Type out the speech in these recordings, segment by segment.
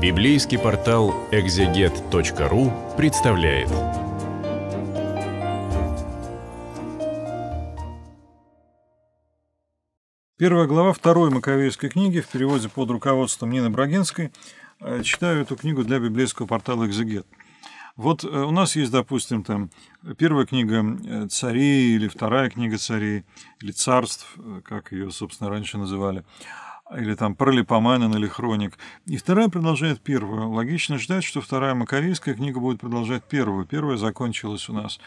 Библейский портал экзегет.ру представляет. Первая глава второй Маковейской книги в переводе под руководством Нины Брагинской. Э, читаю эту книгу для библейского портала «Экзегет». Вот э, у нас есть, допустим, там первая книга э, царей или вторая книга царей, или царств, как ее, собственно, раньше называли – или там Пролипоманин или Хроник. И вторая продолжает первую. Логично ждать, что вторая макарийская книга будет продолжать первую. Первая закончилась у нас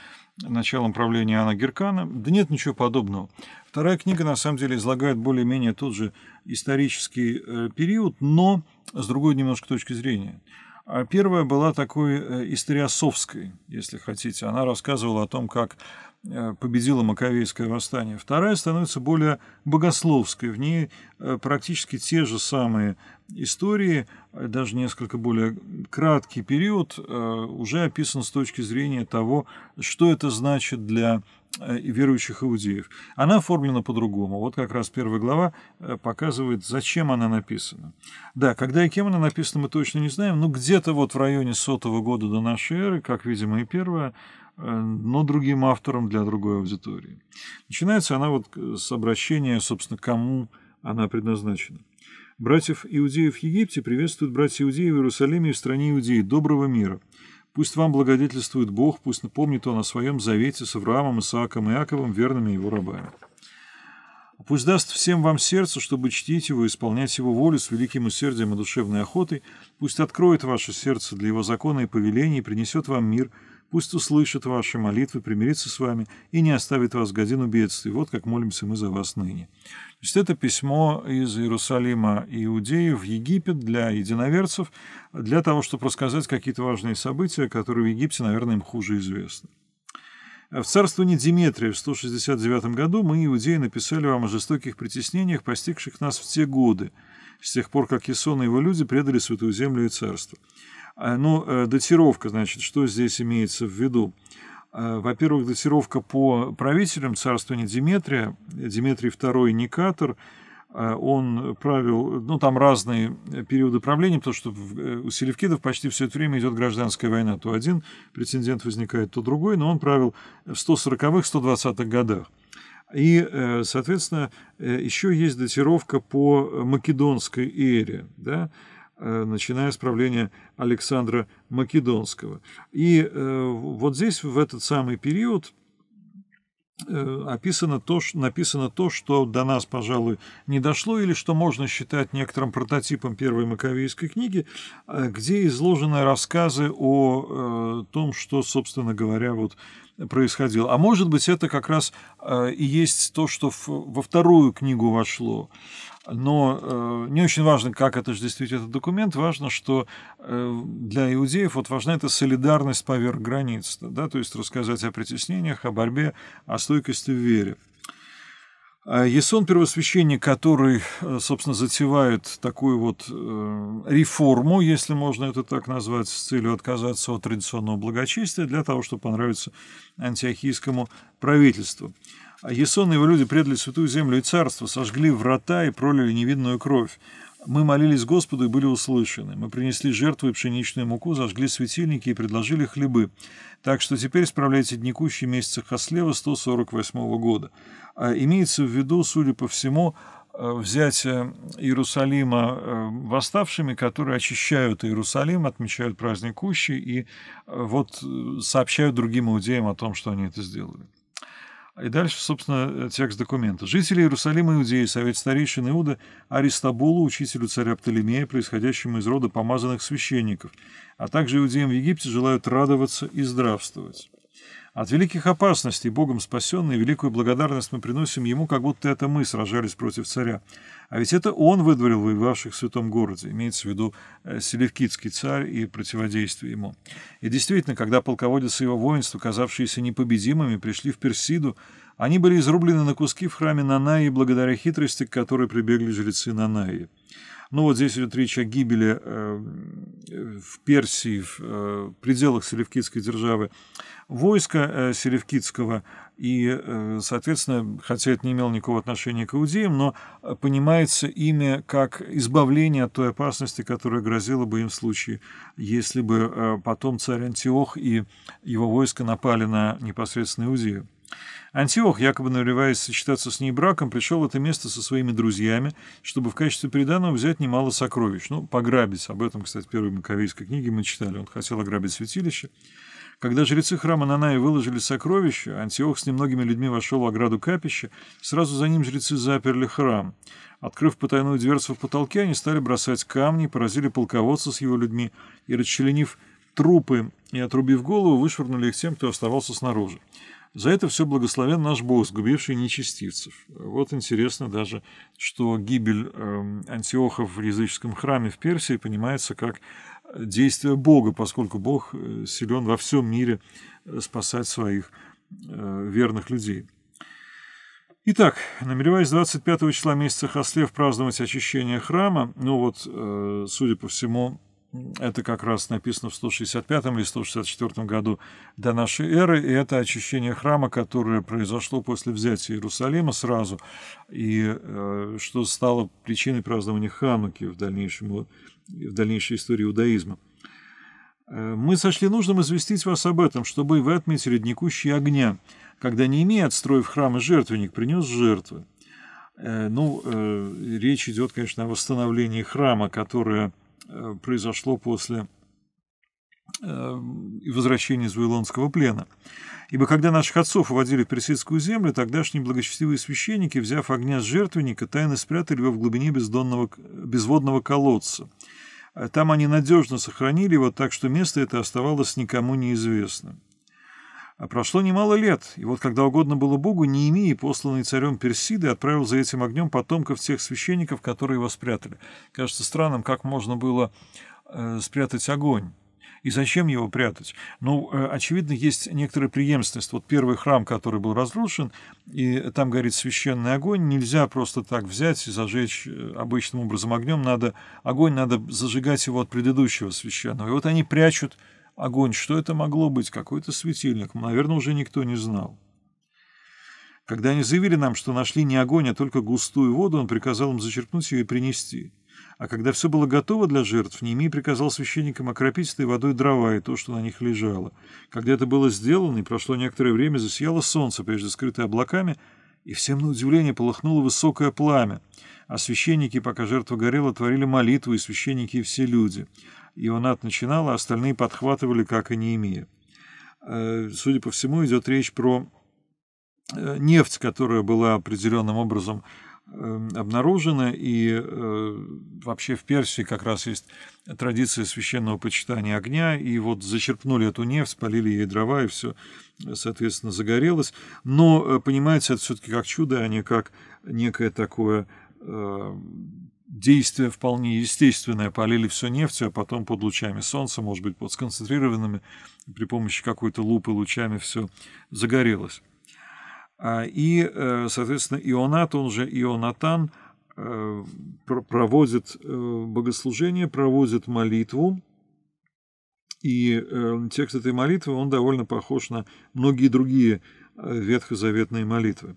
началом правления Анна Геркана. Да нет ничего подобного. Вторая книга, на самом деле, излагает более-менее тот же исторический э, период, но с другой немножко точки зрения. А первая была такой э, историосовской, если хотите. Она рассказывала о том, как Э, победила Маковейское восстание. Вторая становится более богословской. В ней э, практически те же самые истории, э, даже несколько более краткий период уже описан с точки зрения того, что это значит для верующих иудеев. Она оформлена по-другому. Вот как раз первая глава показывает, зачем она написана. Да, когда и кем она написана, мы точно не знаем, но где-то вот в районе сотого года до нашей эры, как, видимо, и первая, Э, но другим автором для другой аудитории. Начинается она вот э, с обращения, собственно, кому она предназначена. «Братьев иудеев в Египте приветствуют братья иудеи в Иерусалиме и в стране иудеи. Доброго мира! Пусть вам благодетельствует Бог, пусть напомнит Он о своем завете с Авраамом, Исааком и Иаковом, верными его рабами. Пусть даст всем вам сердце, чтобы чтить его, исполнять его волю с великим усердием и душевной охотой. Пусть откроет ваше сердце для его закона и повелений и принесет вам мир – Пусть услышит ваши молитвы, примирится с вами и не оставит вас в годину бедствий. Вот как молимся мы за вас ныне». То есть это письмо из Иерусалима иудеев в Египет для единоверцев, для того, чтобы рассказать какие-то важные события, которые в Египте, наверное, им хуже известны. В царствовании Деметрия в 169 году мы, иудеи, написали вам о жестоких притеснениях, постигших нас в те годы, с тех пор, как Ясон и его люди предали святую землю и царство. А, ну, э, датировка, значит, что здесь имеется в виду? А, во-первых, датировка по правителям царствования Деметрия, э, Деметрий II Никатор – Э, он правил, ну, там разные периоды правления, потому что э, у Селевкидов почти все это время идет гражданская война. То один претендент возникает, то другой, но он правил в 140-х, 120-х годах. И, э, соответственно, еще есть датировка по македонской эре, да, начиная с правления Александра Македонского. И вот здесь, в этот самый период, Э, описано то, что, написано то, что до нас, пожалуй, не дошло, или что можно считать некоторым прототипом первой маковейской книги, э, где изложены рассказы о э, том, что, собственно говоря, вот происходило. А может быть, это как раз и есть то, что во вторую книгу вошло но э, не очень важно, как отождествить этот документ, важно, что э, для иудеев вот важна эта солидарность поверх границ, да, то есть рассказать о притеснениях, о борьбе, о стойкости в вере. А Есон первосвященник, который, э, собственно, затевает такую вот реформу, если можно это так назвать, с целью отказаться от традиционного благочестия для того, чтобы понравиться антиохийскому правительству. Ясон а и его люди предали святую землю и царство, сожгли врата и пролили невидную кровь. Мы молились Господу и были услышаны. Мы принесли жертву и пшеничную муку, зажгли светильники и предложили хлебы. Так что теперь справляйте дникущий месяца Хослева 148 года. А имеется в виду, судя по всему, э, взятие э, Иерусалима э, восставшими, которые очищают Иерусалим, отмечают праздник Кущи и вот сообщают другим иудеям о том, что они это сделали. И дальше, собственно, э, текст документа. «Жители Иерусалима Иудеи, совет старейшин Иуда, Аристабулу, учителю царя Птолемея, происходящему из рода помазанных священников, а также иудеям в Египте желают радоваться и здравствовать». От великих опасностей, Богом спасенный, великую благодарность мы приносим ему, как будто это мы сражались против царя. А ведь это он выдворил воевавших в святом городе, имеется в виду э, селевкидский царь и противодействие ему. И действительно, когда полководец и его воинства, казавшиеся непобедимыми, пришли в Персиду, они были изрублены на куски в храме Нанаи благодаря хитрости, к которой прибегли жрецы Нанаи. Ну вот здесь идет речь о гибели э, в Персии, в э, пределах Селевкидской державы, войска э, Селевкидского. И, соответственно, хотя это не имело никакого отношения к иудеям, но понимается имя как избавление от той опасности, которая грозила бы им в случае, если бы потом царь Антиох и его войско напали на непосредственно иудею. Антиох, якобы намереваясь сочетаться с ней браком, пришел в это место со своими друзьями, чтобы в качестве приданного взять немало сокровищ. Ну, пограбить. Об этом, кстати, в первой маковейской книге мы читали. Он хотел ограбить святилище. Когда жрецы храма Нанаи выложили сокровища, Антиох с немногими людьми вошел в ограду капища, сразу за ним жрецы заперли храм. Открыв потайную дверцу в потолке, они стали бросать камни, поразили полководца с его людьми и, расчленив трупы и отрубив голову, вышвырнули их тем, кто оставался снаружи. За это все благословен наш Бог, сгубивший нечестивцев. Вот интересно даже, что гибель эм, Антиоха в языческом храме в Персии понимается как действие Бога, поскольку Бог э, силен во всем мире э, спасать своих э, верных людей. Итак, намереваясь 25 числа месяца Хаслев праздновать очищение храма, ну вот, судя по всему, это как раз написано в 165 или 164 году до нашей эры, и это очищение храма, которое произошло после взятия Иерусалима сразу, и э, что стало причиной празднования Хануки в, дальнейшем, в дальнейшей истории иудаизма. Э, «Мы сочли нужным известить вас об этом, чтобы вы отметили дникущие огня, когда, не имея отстроив храм и жертвенник, принес жертвы». Э, ну, э, речь идет, конечно, о восстановлении храма, которое – Э, произошло после э, возвращения из Вавилонского плена. Ибо когда наших отцов уводили в персидскую землю, тогдашние благочестивые священники, взяв огня с жертвенника, тайно спрятали его в глубине бездонного, безводного колодца. Э, там они надежно сохранили его, так что место это оставалось никому неизвестным. А прошло немало лет, и вот когда угодно было Богу, Неемии, посланный царем Персиды, отправил за этим огнем потомков всех священников, которые его спрятали. Кажется странным, как можно было э, спрятать огонь. И зачем его прятать? Ну, э, очевидно, есть некоторая преемственность. Вот первый храм, который был разрушен, и там горит священный огонь, нельзя просто так взять и зажечь э, обычным образом огнем. Надо, огонь надо зажигать его от предыдущего священного. И вот они прячут Огонь, что это могло быть? Какой-то светильник. Наверное, уже никто не знал. Когда они заявили нам, что нашли не огонь, а только густую воду, он приказал им зачерпнуть ее и принести. А когда все было готово для жертв, Немий приказал священникам окропить этой водой дрова и то, что на них лежало. Когда это было сделано, и прошло некоторое время, засияло солнце, прежде скрытое облаками, и всем на удивление полыхнуло высокое пламя. А священники, пока жертва горела, творили молитву, и священники, и все люди. Ионат начинал, а остальные подхватывали, как и не имея. Э, судя по всему, идет речь про э, нефть, которая была определенным образом эм, обнаружена, и э, вообще в Персии как раз есть традиция священного почитания огня, и вот зачерпнули эту нефть, спалили ей дрова, и все, соответственно, загорелось. Но, понимаете, это все-таки как чудо, а не как некое такое эм, действие вполне естественное, полили все нефтью, а потом под лучами солнца, может быть, под сконцентрированными, при помощи какой-то лупы лучами все загорелось. А, и, э, соответственно, Ионат, он же Ионатан, э, проводит э, богослужение, проводит молитву, и текст этой молитвы, он довольно похож на многие другие ветхозаветные молитвы.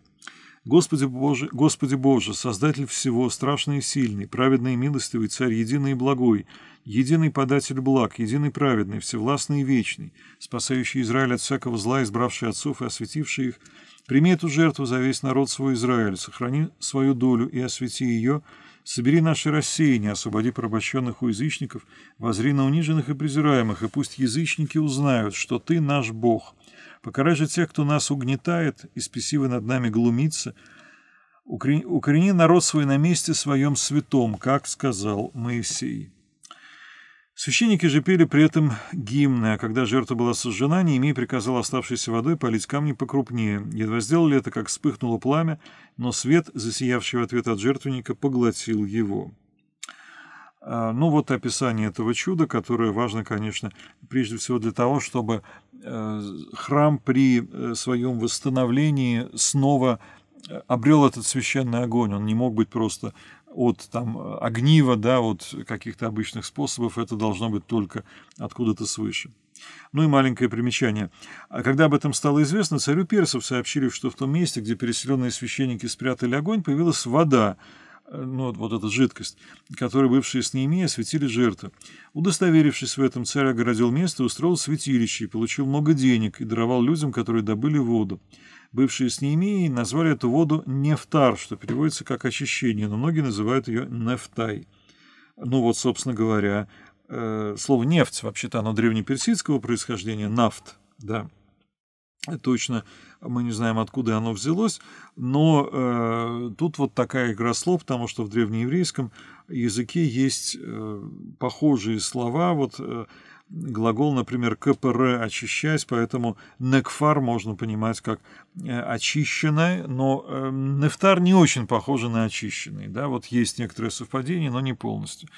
Господи Боже, Господи Боже, Создатель всего, страшный и сильный, праведный и милостивый, Царь, единый и благой, единый податель благ, единый праведный, всевластный и вечный, спасающий Израиль от всякого зла, избравший отцов и осветивший их, прими эту жертву за весь народ свой Израиль, сохрани свою долю и освети ее, Собери наши рассеяние, освободи порабощенных у язычников, возри на униженных и презираемых, и пусть язычники узнают, что ты наш Бог. Покарай же тех, кто нас угнетает, и спесивы над нами глумится. Укорени народ свой на месте своем святом, как сказал Моисей». Священники же пели при этом гимны, а когда жертва была сожжена, Неемей приказал оставшейся водой полить камни покрупнее. Едва сделали это, как вспыхнуло пламя, но свет, засиявший в ответ от жертвенника, поглотил его. А, ну вот описание этого чуда, которое важно, конечно, прежде всего для того, чтобы э, храм при э, своем восстановлении снова э, обрел этот священный огонь. Он не мог быть просто от там, огнива, да, от каких-то обычных способов, это должно быть только откуда-то свыше. Ну и маленькое примечание. А когда об этом стало известно, царю персов сообщили, что в том месте, где переселенные священники спрятали огонь, появилась вода, Э, ну, вот, эта жидкость, которой бывшие с ними осветили жертвы. Удостоверившись в этом, царь огородил место, устроил святилище и получил много денег и даровал людям, которые добыли воду. Бывшие с ними назвали эту воду нефтар, что переводится как очищение, но многие называют ее нефтай. Ну вот, собственно говоря, э, слово нефть, вообще-то оно древнеперсидского происхождения, нафт, да, Точно мы не знаем, откуда оно взялось, но э, тут вот такая игра слов, потому что в древнееврейском языке есть э, похожие слова. Вот э, глагол, например, КПР очищаясь, поэтому некфар можно понимать как Э, очищенная, но э, нефтар не очень похожа на очищенный. Да? Вот есть некоторое совпадение, но не полностью.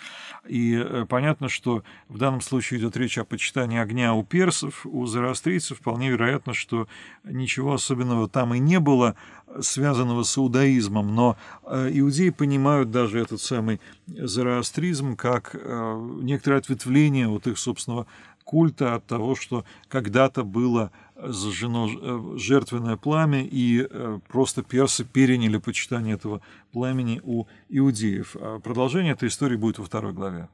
И э, понятно, что в данном случае идет речь о почитании огня у персов, у зороастрийцев. Вполне вероятно, что ничего особенного там и не было, э, связанного с иудаизмом. Но э, иудеи понимают даже этот самый зороастризм как э, некоторое ответвление вот их собственного культа от того, что когда-то было зажжено э, жертвенное пламя, и э, просто персы переняли почитание этого пламени у иудеев. А продолжение этой истории будет во второй главе.